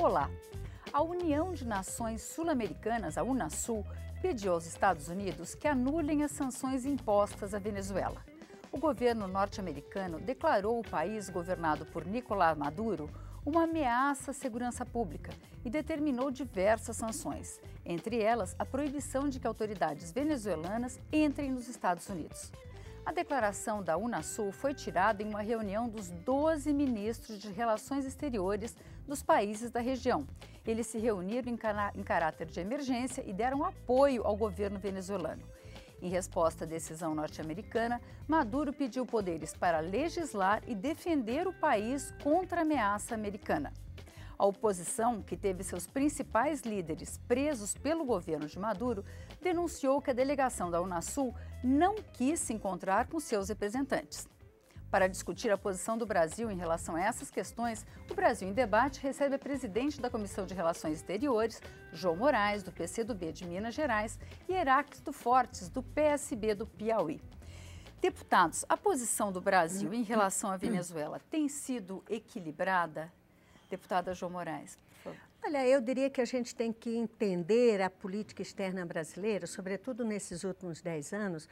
Olá! A União de Nações Sul-Americanas, a Unasul, pediu aos Estados Unidos que anulem as sanções impostas à Venezuela. O governo norte-americano declarou o país governado por Nicolás Maduro uma ameaça à segurança pública e determinou diversas sanções, entre elas a proibição de que autoridades venezuelanas entrem nos Estados Unidos. A declaração da Unasul foi tirada em uma reunião dos 12 ministros de Relações Exteriores dos países da região. Eles se reuniram em, cará em caráter de emergência e deram apoio ao governo venezuelano. Em resposta à decisão norte-americana, Maduro pediu poderes para legislar e defender o país contra a ameaça americana. A oposição, que teve seus principais líderes presos pelo governo de Maduro, denunciou que a delegação da Unasul não quis se encontrar com seus representantes. Para discutir a posição do Brasil em relação a essas questões, o Brasil em Debate recebe a presidente da Comissão de Relações Exteriores, João Moraes, do PCdoB de Minas Gerais, e Heráclito Fortes, do PSB do Piauí. Deputados, a posição do Brasil em relação à Venezuela tem sido equilibrada? Deputada João Moraes, Olha, eu diria que a gente tem que entender a política externa brasileira, sobretudo nesses últimos dez anos,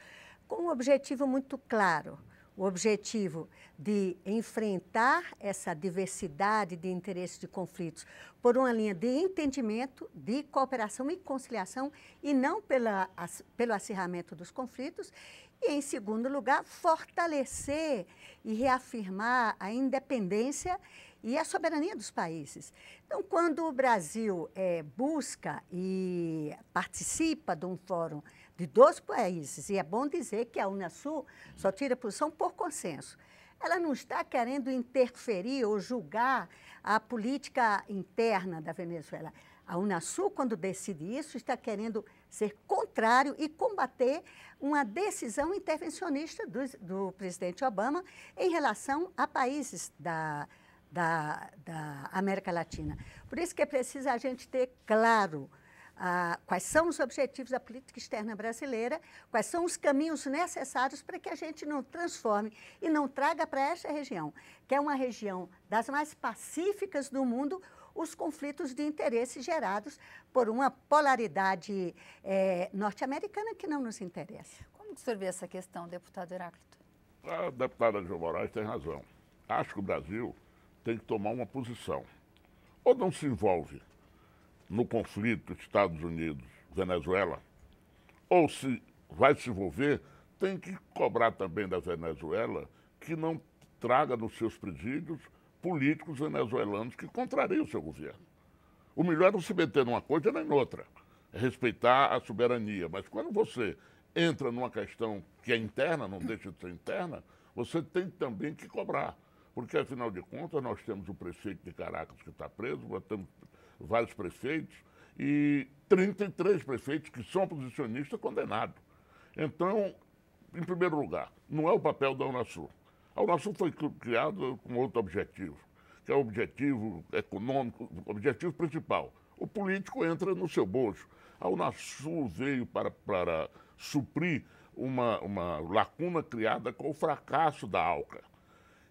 com um objetivo muito claro o objetivo de enfrentar essa diversidade de interesses de conflitos por uma linha de entendimento, de cooperação e conciliação e não pela, pelo acirramento dos conflitos. E, em segundo lugar, fortalecer e reafirmar a independência e a soberania dos países. Então, quando o Brasil é, busca e participa de um fórum de dois países, e é bom dizer que a Unasul só tira posição por consenso. Ela não está querendo interferir ou julgar a política interna da Venezuela. A Unasul, quando decide isso, está querendo ser contrário e combater uma decisão intervencionista do, do presidente Obama em relação a países da, da, da América Latina. Por isso que é preciso a gente ter claro quais são os objetivos da política externa brasileira, quais são os caminhos necessários para que a gente não transforme e não traga para esta região, que é uma região das mais pacíficas do mundo, os conflitos de interesse gerados por uma polaridade é, norte-americana que não nos interessa. Como absorver essa questão, deputado Heráclito? A deputada João Moraes tem razão. Acho que o Brasil tem que tomar uma posição. Ou não se envolve no conflito Estados Unidos-Venezuela, ou se vai se envolver, tem que cobrar também da Venezuela que não traga nos seus presídios políticos venezuelanos que contrariam o seu governo. O melhor é não se meter numa coisa nem noutra, é respeitar a soberania. Mas quando você entra numa questão que é interna, não deixa de ser interna, você tem também que cobrar. Porque, afinal de contas, nós temos o prefeito de Caracas que está preso, nós temos vários prefeitos, e 33 prefeitos que são posicionistas condenados. Então, em primeiro lugar, não é o papel da Unasul. A Unasul foi criada com outro objetivo, que é o objetivo econômico, o objetivo principal. O político entra no seu bolso. A Unasul veio para, para suprir uma, uma lacuna criada com o fracasso da ALCA.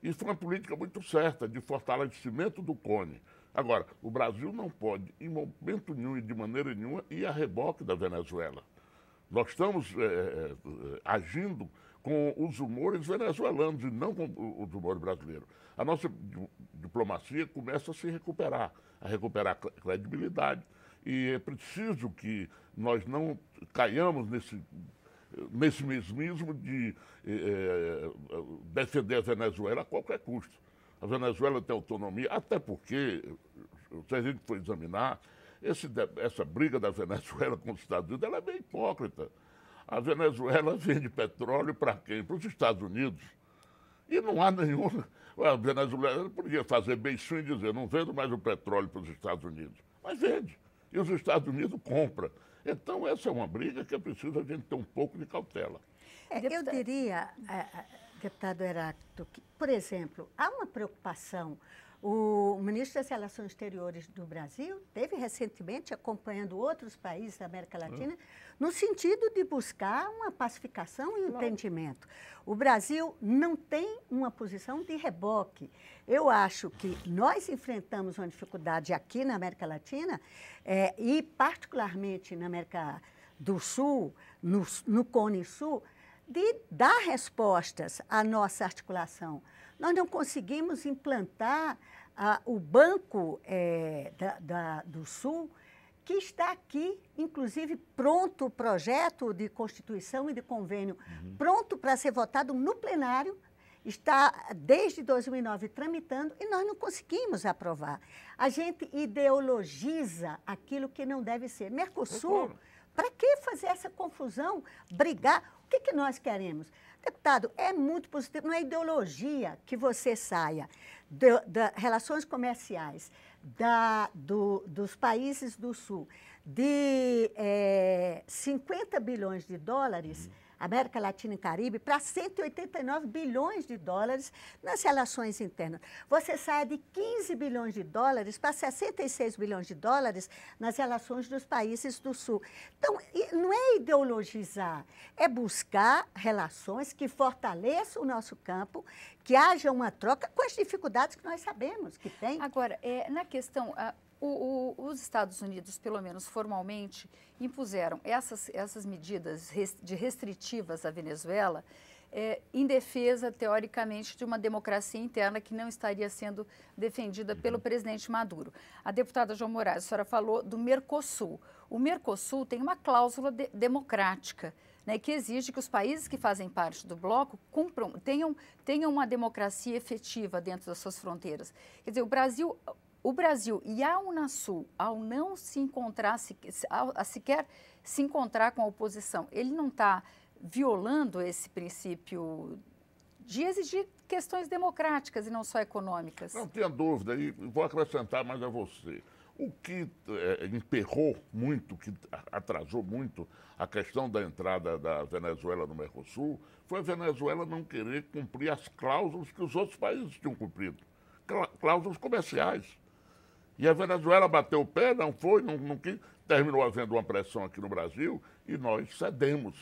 Isso foi é uma política muito certa de fortalecimento do Cone. Agora, o Brasil não pode, em momento nenhum e de maneira nenhuma, ir a reboque da Venezuela. Nós estamos é, agindo com os humores venezuelanos e não com os humores brasileiros. A nossa diplomacia começa a se recuperar, a recuperar credibilidade. E é preciso que nós não caiamos nesse nesse mesmismo de eh, eh defender a Venezuela a qualquer custo. A Venezuela tem autonomia, até porque, se a gente for examinar, esse, essa briga da Venezuela com os Estados Unidos ela é bem hipócrita. A Venezuela vende petróleo para quem? Para os Estados Unidos. E não há nenhum. A Venezuela podia fazer beicinho e dizer: não vendo mais o petróleo para os Estados Unidos. Mas vende e os Estados Unidos compram. Então, essa é uma briga que é preciso a gente ter um pouco de cautela. É, eu diria, é, é, deputado Heráclito, que, por exemplo, há uma preocupação o ministro das Relações Exteriores do Brasil teve recentemente acompanhando outros países da América hum. Latina no sentido de buscar uma pacificação e um entendimento. O Brasil não tem uma posição de reboque. Eu acho que nós enfrentamos uma dificuldade aqui na América Latina é, e particularmente na América do Sul, no, no Cone Sul, de dar respostas à nossa articulação nós não conseguimos implantar ah, o Banco é, da, da, do Sul, que está aqui, inclusive pronto o projeto de Constituição e de convênio, uhum. pronto para ser votado no plenário, está desde 2009 tramitando e nós não conseguimos aprovar. A gente ideologiza aquilo que não deve ser. Mercosul, para que fazer essa confusão, brigar? O que, que nós queremos? Deputado, é muito positivo, não é ideologia que você saia das relações comerciais da, do, dos países do Sul de é, eh, 50 bilhões de dólares. Uhum América Latina e Caribe, para 189 bilhões de dólares nas relações internas. Você sai de 15 bilhões de dólares para 66 bilhões de dólares nas relações dos países do Sul. Então, não é ideologizar, é buscar relações que fortaleçam o nosso campo, que haja uma troca com as dificuldades que nós sabemos que tem. Agora, é, na questão. A o, o, os Estados Unidos, pelo menos formalmente, impuseram essas, essas medidas de restritivas à Venezuela é, em defesa, teoricamente, de uma democracia interna que não estaria sendo defendida pelo uhum. presidente Maduro. A deputada João Moraes, a senhora falou do Mercosul. O Mercosul tem uma cláusula de, democrática. Né, que exige que os países que fazem parte do bloco cumpram, tenham, tenham uma democracia efetiva dentro das suas fronteiras. Quer dizer, o Brasil o Brasil e a Unasul, ao não se encontrar, a sequer se encontrar com a oposição, ele não está violando esse princípio de exigir questões democráticas e não só econômicas? Não tenha dúvida, e vou acrescentar mais a você. O que é, emperrou muito, que atrasou muito a questão da entrada da Venezuela no Mercosul foi a Venezuela não querer cumprir as cláusulas que os outros países tinham cumprido cláusulas comerciais. E a Venezuela bateu o pé, não foi, não, não quis, terminou havendo uma pressão aqui no Brasil e nós cedemos.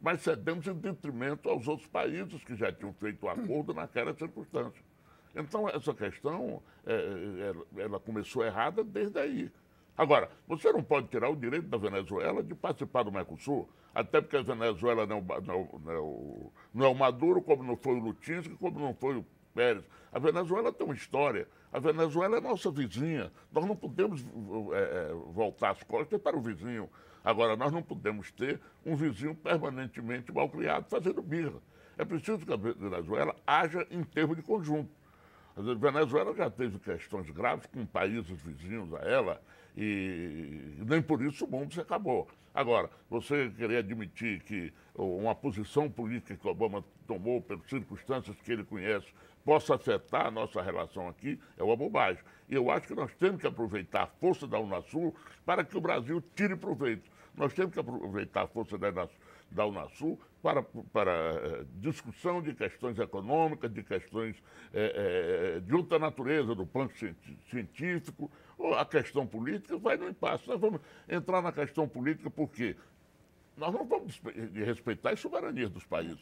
Mas cedemos em detrimento aos outros países que já tinham feito o acordo naquela circunstância. Então, essa questão, é, é ela começou errada desde aí. Agora, você não pode tirar o direito da Venezuela de participar do Mercosul, até porque a Venezuela não, é não, é não, não é o Maduro, como não foi o Lutinski, como não foi o Pérez. A Venezuela tem uma história a Venezuela é nossa vizinha. Nós não podemos é, voltar as costas para o vizinho. Agora, nós não podemos ter um vizinho permanentemente mal criado fazendo birra. É preciso que a Venezuela haja em termos de conjunto. A Venezuela já teve questões graves com países vizinhos a ela e nem por isso o mundo se acabou. Agora, você querer admitir que uma posição política que Obama tomou, pelas circunstâncias que ele conhece, possa afetar a nossa relação aqui, é uma bobagem. E eu acho que nós temos que aproveitar a força da Unasul para que o Brasil tire proveito. Nós temos que aproveitar a força da Unasul da Unasul para, para eh, discussão de questões econômicas, de questões é, é, de outra natureza, do plano científico a questão política vai no impasse. Nós vamos entrar na questão política porque nós não vamos eh, respeitar as soberanias dos países.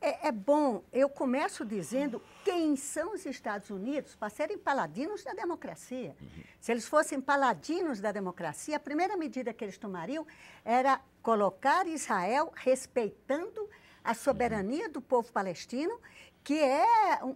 É, é, bom, eu começo dizendo quem são os Estados Unidos para serem paladinos da democracia. Uhum. Se eles fossem paladinos da democracia, a primeira medida que eles tomariam era colocar Israel respeitando a soberania uhum. do povo palestino que é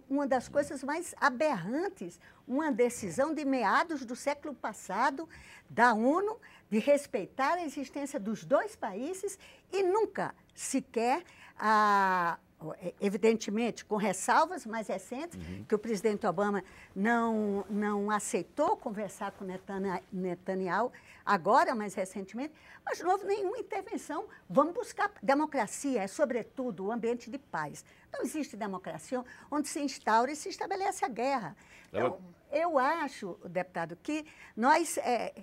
uma das coisas mais aberrantes, uma decisão de meados do século passado da ONU de respeitar a existência dos dois países e nunca sequer a é, evidentemente com ressalvas mais recentes, uhum. que o presidente Obama não, não aceitou conversar com Netanyahu agora, mais recentemente, mas não houve nenhuma intervenção. Vamos buscar democracia, é sobretudo o ambiente de paz. Não existe democracia onde se instaura e se estabelece a guerra. Então, eu acho, deputado, que nós. É,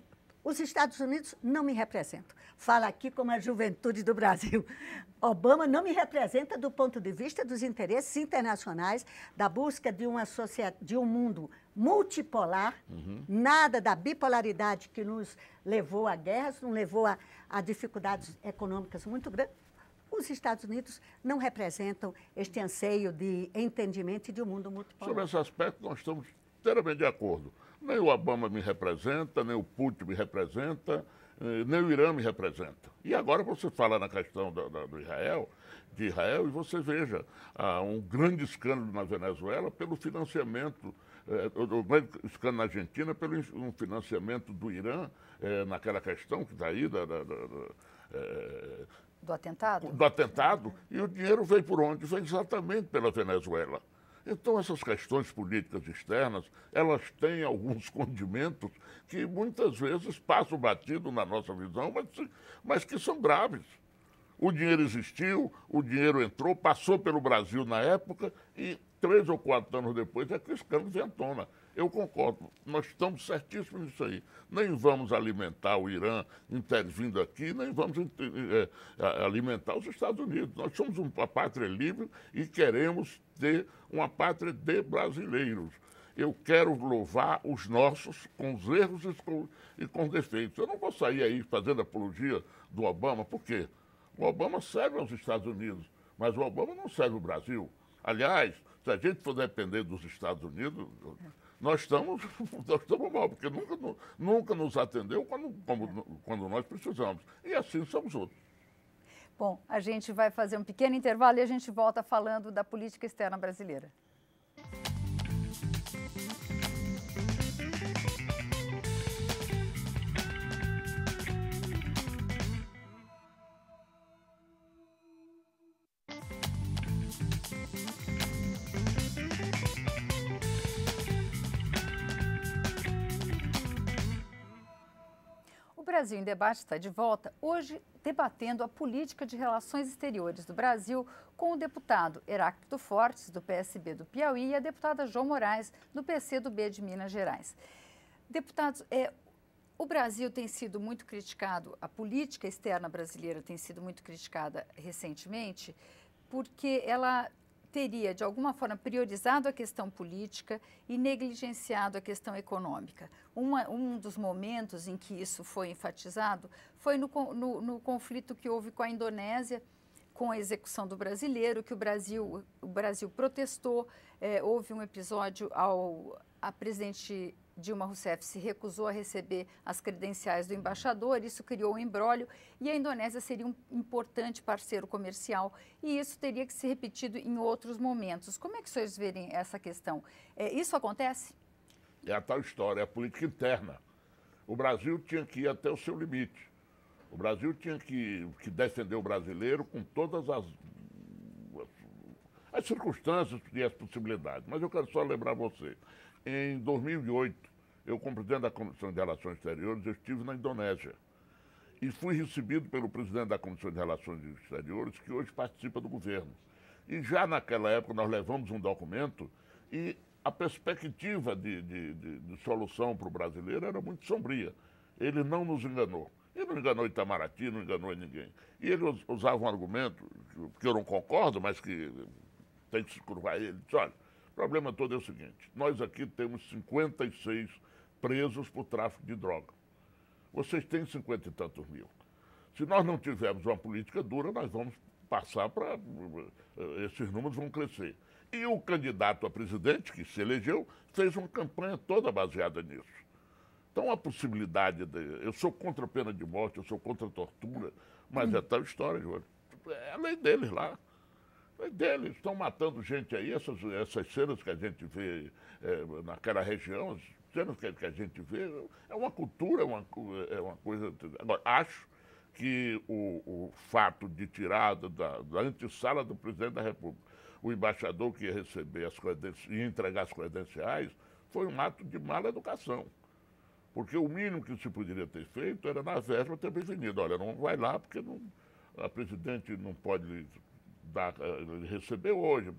os Estados Unidos não me representam. Fala aqui como a juventude do Brasil. Obama não me representa do ponto de vista dos interesses internacionais, da busca de, uma de um mundo multipolar, uhum. nada da bipolaridade que nos levou a guerras, nos levou a, a dificuldades econômicas muito grandes os Estados Unidos não representam este anseio de entendimento e de um mundo multipolar. Sobre esse aspecto, nós estamos inteiramente de acordo. Nem o Obama me representa, nem o Putin me representa, eh, nem o Irã me representa. E agora você fala na questão do, do Israel, de Israel, e você veja há um grande escândalo na Venezuela pelo financiamento eh, o grande escândalo na Argentina pelo um financiamento do Irã eh, naquela questão que daí da, da, da, da do atentado? Do atentado. E o dinheiro veio por onde? Veio exatamente pela Venezuela. Então, essas questões políticas externas, elas têm alguns condimentos que muitas vezes passam batido na nossa visão, mas, mas que são graves. O dinheiro existiu, o dinheiro entrou, passou pelo Brasil na época e três ou quatro anos depois é que o escândalo vem à tona. Eu concordo, nós estamos certíssimos nisso aí. Nem vamos alimentar o Irã intervindo aqui, nem vamos é, alimentar os Estados Unidos. Nós somos uma pátria livre e queremos ter uma pátria de brasileiros. Eu quero louvar os nossos com os erros e com os defeitos. Eu não vou sair aí fazendo apologia do Obama, por quê? O Obama serve aos Estados Unidos, mas o Obama não serve o Brasil. Aliás, se a gente for depender dos Estados Unidos, nós estamos, nós estamos mal, porque nunca, nunca nos atendeu quando, como, quando nós precisamos. E assim somos outros. Bom, a gente vai fazer um pequeno intervalo e a gente volta falando da política externa brasileira. Brasil em Debate está de volta hoje debatendo a política de relações exteriores do Brasil com o deputado Heráclito Fortes, do PSB do Piauí, e a deputada João Moraes, do B de Minas Gerais. Deputados, é, o Brasil tem sido muito criticado, a política externa brasileira tem sido muito criticada recentemente, porque ela teria, de alguma forma, priorizado a questão política e negligenciado a questão econômica. Uma, um dos momentos em que isso foi enfatizado foi no, no, no conflito que houve com a Indonésia, com a execução do brasileiro, que o Brasil, o Brasil protestou. É, houve um episódio ao a presidente Dilma Rousseff se recusou a receber as credenciais do embaixador, isso criou um embrólio e a Indonésia seria um importante parceiro comercial e isso teria que ser repetido em outros momentos. Como é que vocês verem essa questão? É, isso acontece? É a tal história, é a política interna. O Brasil tinha que ir até o seu limite. O Brasil tinha que, que defender o brasileiro com todas as, as circunstâncias e as possibilidades. Mas eu quero só lembrar você, em 2008, eu, como presidente da Comissão de Relações Exteriores, eu estive na Indonésia. E fui recebido pelo presidente da Comissão de Relações Exteriores, que hoje participa do governo. E já naquela época nós levamos um documento e a perspectiva de, de, de, de solução para o brasileiro era muito sombria. Ele não nos enganou. Ele não enganou Itamaraty, não enganou ninguém. E ele usava um argumento, que eu não concordo, mas que tem que se curvar ele. Disse, olha, problema todo é o seguinte: nós aqui temos 56 presos por tráfico de droga. Vocês têm 50 e tantos mil. Se nós não tivermos uma política dura, nós vamos passar para. Eh, esses números vão crescer. E o candidato a presidente, que se elegeu, fez uma campanha toda baseada nisso. Então, a possibilidade de. Eu sou contra a pena de morte, eu sou contra a tortura, mas é tal história, João. É a lei deles lá. É deles, estão matando gente aí, essas, essas cenas que a gente vê é, naquela região, as cenas que, que, a gente vê, é uma cultura, é uma, é uma coisa. Agora, acho que o, o fato de tirada da, da antessala do presidente da República, o embaixador que ia receber as credenciais e entregar as credenciais, foi um ato de mala educação. Porque o mínimo que se poderia ter feito era na véspera ter prevenido. Olha, não vai lá porque não, a presidente não pode da, eh, recebeu hoje,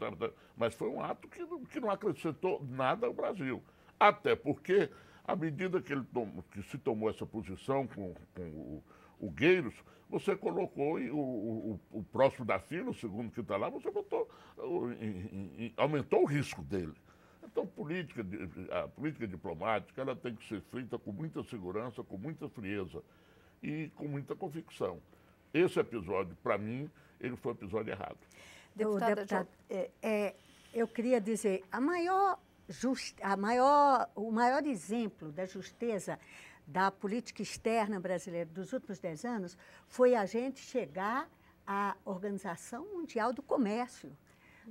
mas foi um ato que não, que não acrescentou nada ao Brasil. Até porque, à medida que, ele tom, que se tomou essa posição com, com o, o Gueiros, você colocou o, o, o, próximo da fila, o segundo que está lá, você botou, aumentou o risco dele. Então, política, a política diplomática ela tem que ser feita com muita segurança, com muita frieza e com muita convicção. Esse episódio, para mim, ele foi um episódio errado. Deputada, deputado, é, é, eu queria dizer, a maior, just, a maior, o maior exemplo da justeza da política externa brasileira dos últimos dez anos foi a gente chegar à Organização Mundial do Comércio.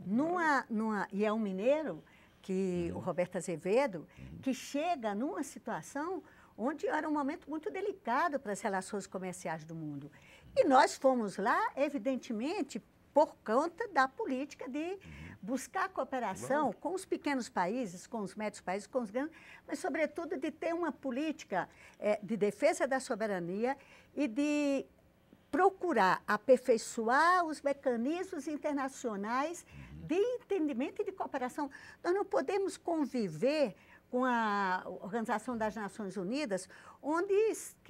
Numa, numa, e é um mineiro, que, uhum. o Roberto Azevedo, uhum. que chega numa situação onde era um momento muito delicado para as relações comerciais do mundo. E nós fomos lá, evidentemente, por conta da política de buscar cooperação Não. com os pequenos países, com os médios países, com os grandes, mas, sobretudo, de ter uma política é, de defesa da soberania e de procurar aperfeiçoar os mecanismos internacionais de entendimento e de cooperação. Nós não podemos conviver com a Organização das Nações Unidas, onde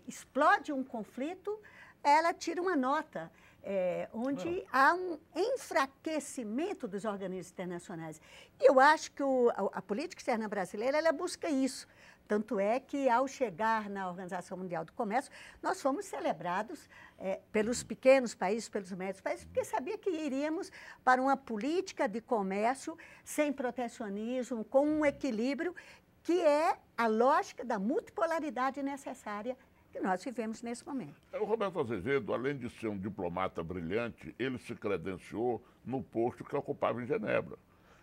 explode um conflito ela tira uma nota é, onde ah. há um enfraquecimento dos organismos internacionais. E eu acho que o, a, a, política externa brasileira ela busca isso. Tanto é que, ao chegar na Organização Mundial do Comércio, nós fomos celebrados é, pelos pequenos países, pelos médios países, porque sabia que iríamos para uma política de comércio sem protecionismo, com um equilíbrio que é a lógica da multipolaridade necessária que nós vivemos nesse momento. É, o Roberto Azevedo, além de ser um diplomata brilhante, ele se credenciou no posto que ocupava em Genebra.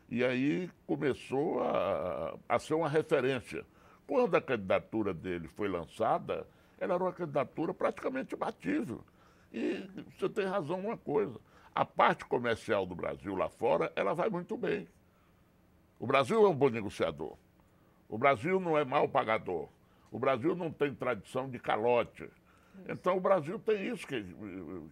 E aí começou a, a ser uma referência. Quando a candidatura dele foi lançada, ela era uma candidatura praticamente batível. E você tem razão uma coisa. A parte comercial do Brasil lá fora, ela vai muito bem. O Brasil é um bom negociador. O Brasil não é mau pagador. O Brasil não tem tradição de calote. Então o Brasil tem isso que,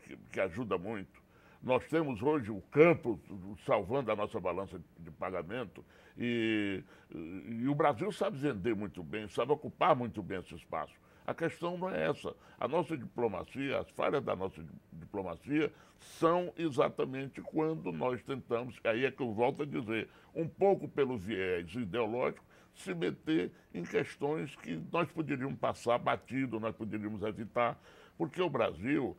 que, que ajuda muito. Nós temos hoje o campo salvando a nossa balança de pagamento e, e, o Brasil sabe vender muito bem, sabe ocupar muito bem esse espaço. A questão não é essa. A nossa diplomacia, as falhas da nossa diplomacia são exatamente quando nós tentamos, aí é que eu volto a dizer, um pouco pelo viés ideológico se meter em questões que nós poderíamos passar batido, nós poderíamos evitar, porque o Brasil,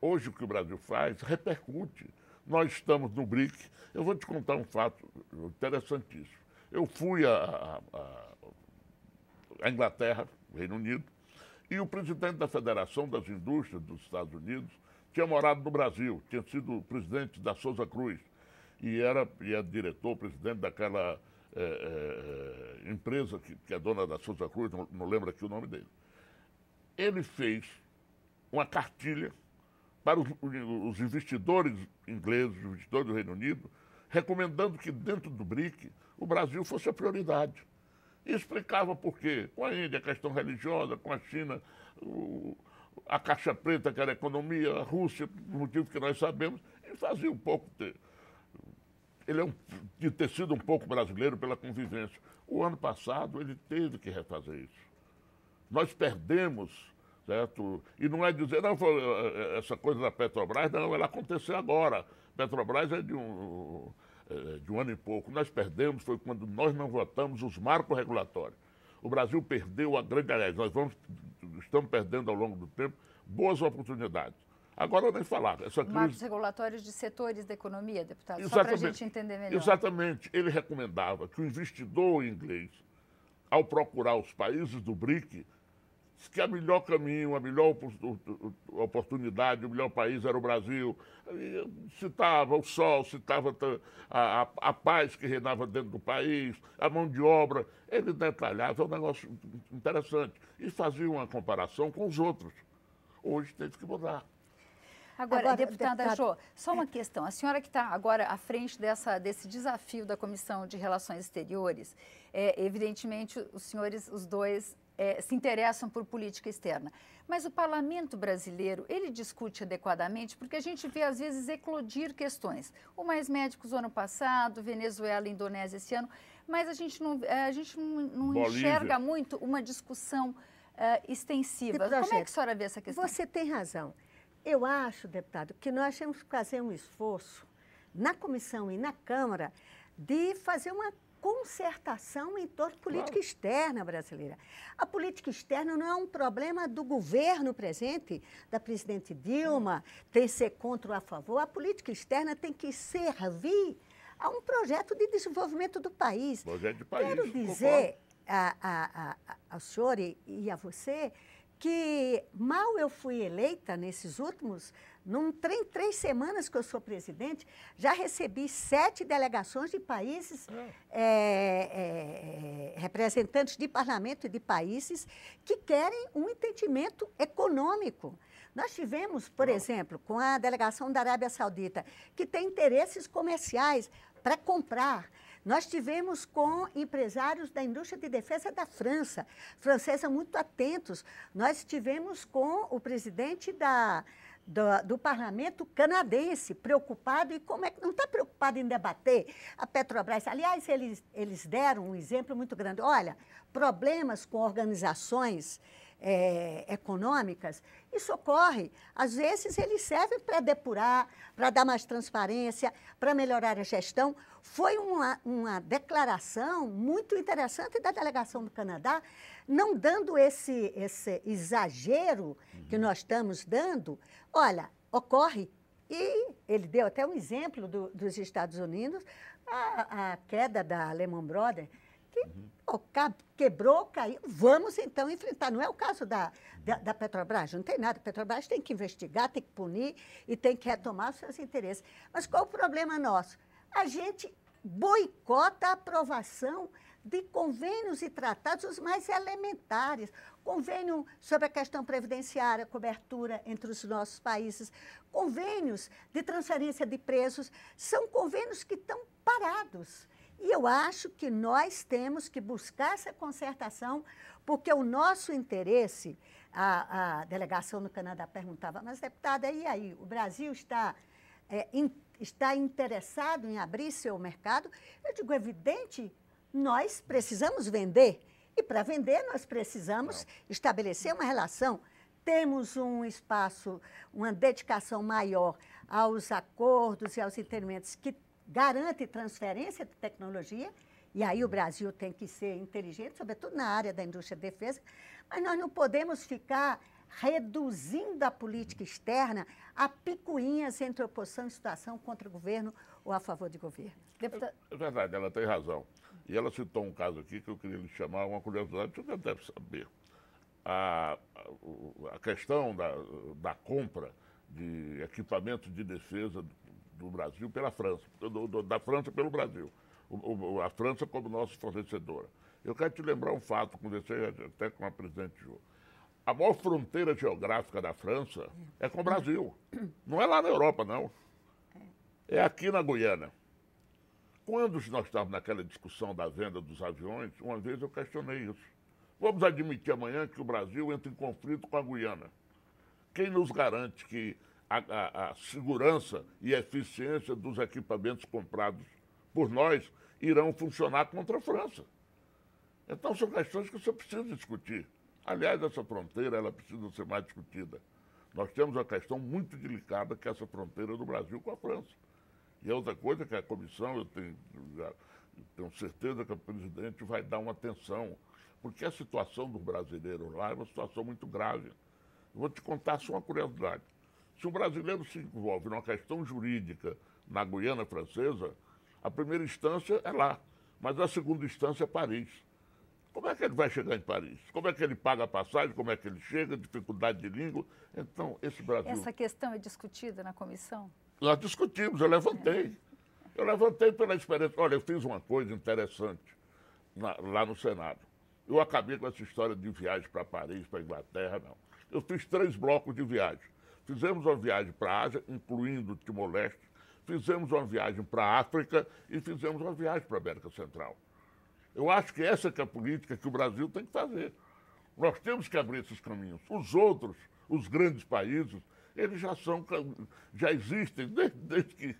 hoje o que o Brasil faz, repercute. Nós estamos no BRIC. Eu vou te contar um fato interessantíssimo. Eu fui a, a, a Inglaterra, Reino Unido, e o presidente da Federação das Indústrias dos Estados Unidos tinha morado no Brasil, tinha sido presidente da Souza Cruz e era, e era diretor, presidente daquela é, é, é, empresa que, que é dona da Souza Cruz, não, não lembro aqui o nome dele. Ele fez uma cartilha para os, os investidores ingleses, os investidores do Reino Unido, recomendando que dentro do BRIC o Brasil fosse a prioridade. E explicava por quê. Com a Índia, a questão religiosa, com a China, o, a Caixa Preta, que era a economia, a Rússia, por motivo que nós sabemos, e fazia um pouco ter ele é um, de ter sido um pouco brasileiro pela convivência. O ano passado ele teve que refazer isso. Nós perdemos, certo? E não é dizer, não, foi, eh, eh, essa coisa da Petrobras, não, ela aconteceu agora. Petrobras é de um, eh, de um ano e pouco. Nós perdemos foi quando nós não votamos os marcos regulatórios. O Brasil perdeu a grande, aliás, nós vamos, estamos perdendo ao longo do tempo boas oportunidades. Agora nem falar. Essa né? crise... Marcos regulatórios de setores da economia, deputado, exatamente, só para a gente entender melhor. Exatamente. Ele recomendava que o investidor inglês, ao procurar os países do BRIC, que o melhor caminho, a melhor oportunidade, o melhor país era o Brasil. Citava o sol, citava a, a, a, paz que reinava dentro do país, a mão de obra. Ele detalhava, é um negócio interessante. E fazia uma comparação com os outros. Hoje teve que mudar. Agora, agora deputada deputado... Jo, só uma é. questão. A senhora que está agora à frente dessa, desse desafio da Comissão de Relações Exteriores, é, evidentemente os senhores, os dois, é, se interessam por política externa. Mas o parlamento brasileiro, ele discute adequadamente, porque a gente vê, às vezes, eclodir questões. O Mais Médicos ano passado, Venezuela, Indonésia esse ano, mas a gente não, é, a gente não, não enxerga muito uma discussão uh, extensiva. Como é que a senhora vê essa questão? Você tem razão. Eu acho, deputado, que nós temos que fazer um esforço na comissão e na Câmara de fazer uma concertação em torno da política claro. externa brasileira. A política externa não é um problema do governo presente, da presidente Dilma, tem que ser contra ou a favor. A política externa tem que servir a um projeto de desenvolvimento do país. Projeto de país. Quero dizer a, a, a, ao senhor e, e a você que mal eu fui eleita nesses últimos, num trem, três semanas que eu sou presidente, já recebi sete delegações de países, é, é, representantes de parlamento de países, que querem um entendimento econômico. Nós tivemos, por Não. exemplo, com a delegação da Arábia Saudita, que tem interesses comerciais para comprar. Nós tivemos com empresários da indústria de defesa da França, francesa muito atentos. Nós tivemos com o presidente da, do, do, parlamento canadense, preocupado, e como é que não está preocupado em debater a Petrobras? Aliás, eles, eles deram um exemplo muito grande. Olha, problemas com organizações é, econômicas, isso ocorre. Às vezes, eles servem para depurar, para dar mais transparência, para melhorar a gestão. Foi uma, uma declaração muito interessante da delegação do Canadá, não dando esse, esse exagero que uhum. nós estamos dando. Olha, ocorre. E ele deu até um exemplo do, dos Estados Unidos, a, a queda da Lehman Brothers oh, quebrou, caiu. Vamos, então, enfrentar. Não é o caso da, da, da, Petrobras, não tem nada. A Petrobras tem que investigar, tem que punir e tem que retomar os seus interesses. Mas qual o problema nosso? A gente boicota a aprovação de convênios e tratados os mais elementares. Convênio sobre a questão previdenciária, cobertura entre os nossos países, convênios de transferência de presos são convênios que estão parados. E eu acho que nós temos que buscar essa concertação, porque o nosso interesse, a, a delegação no Canadá perguntava, mas deputada, e aí? O Brasil está, é, in, está interessado em abrir seu mercado? Eu digo, evidente, nós precisamos vender. E para vender, nós precisamos Não. estabelecer uma relação. Temos um espaço, uma dedicação maior aos acordos e aos entendimentos que garante transferência de tecnologia, e aí o Brasil tem que ser inteligente, sobretudo na área da indústria de defesa, mas nós não podemos ficar reduzindo a política externa a picuinhas entre oposição e situação contra o governo ou a favor de governo. Deputado... É, é verdade, ela tem razão. E ela citou um caso aqui que eu queria lhe chamar uma curiosidade, que você deve saber. A, a, a questão da, da compra de equipamento de defesa do Brasil pela França, do, do, da França pelo Brasil. O, o, a França como nossa fornecedora. Eu quero te lembrar um fato, conversei até com a presidente Jô. A maior fronteira geográfica da França é com o Brasil. Não é lá na Europa, não. É aqui na Guiana. Quando nós estávamos naquela discussão da venda dos aviões, uma vez eu questionei isso. Vamos admitir amanhã que o Brasil entra em conflito com a Guiana. Quem nos garante que a, a, a segurança e a eficiência dos equipamentos comprados por nós irão funcionar contra a França. Então são questões que você precisa discutir. Aliás, essa fronteira ela precisa ser mais discutida. Nós temos uma questão muito delicada que é essa fronteira do Brasil com a França. E é outra coisa que a comissão, eu tenho, já, eu tenho certeza que o presidente vai dar uma atenção, porque a situação do brasileiro lá é uma situação muito grave. Eu vou te contar só uma curiosidade. Se um brasileiro se envolve numa questão jurídica na Guiana Francesa, a primeira instância é lá, mas a segunda instância é Paris. Como é que ele vai chegar em Paris? Como é que ele paga a passagem? Como é que ele chega? Dificuldade de língua? Então, esse Brasil. Essa questão é discutida na comissão? Nós discutimos, eu levantei. Eu levantei pela experiência. Olha, eu fiz uma coisa interessante na, lá no Senado. Eu acabei com essa história de viagem para Paris, para Inglaterra, não. Eu fiz três blocos de viagem. Fizemos uma viagem para a Ásia, incluindo Timor-Leste, fizemos uma viagem para a África e fizemos uma viagem para a América Central. Eu acho que essa que é a política que o Brasil tem que fazer. Nós temos que abrir esses caminhos. Os outros, os grandes países, eles já são, já existem desde, desde que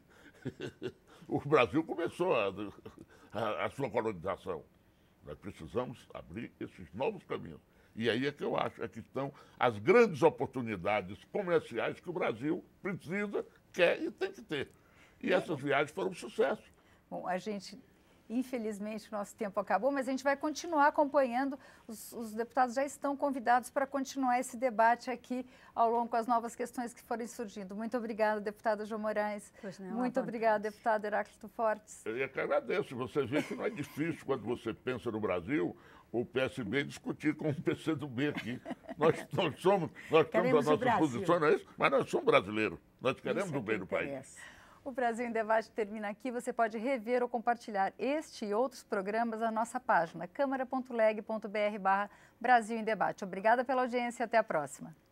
o Brasil começou a, a, a sua colonização. Nós precisamos abrir esses novos caminhos. E aí é que eu acho, é que estão as grandes oportunidades comerciais que o Brasil precisa, quer e tem que ter. E essas viagens foram um sucesso. Bom, a gente Infelizmente, nosso tempo acabou, mas a gente vai continuar acompanhando. Os, os deputados já estão convidados para continuar esse debate aqui ao longo das novas questões que forem surgindo. Muito obrigada, deputada João Moraes. Não, Muito obrigada, deputado Heráclito Fortes. Eu que agradeço. Você vê que não é difícil quando você pensa no Brasil o PSB discutir com o PCdoB aqui. nós, nós somos, nós temos a nossa posição, não é isso? Mas nós somos brasileiros. Nós queremos é o bem do país. É. O Brasil em Debate termina aqui. Você pode rever ou compartilhar este e outros programas na nossa página câmara.leg.br barra Brasil em Debate. Obrigada pela audiência e até a próxima.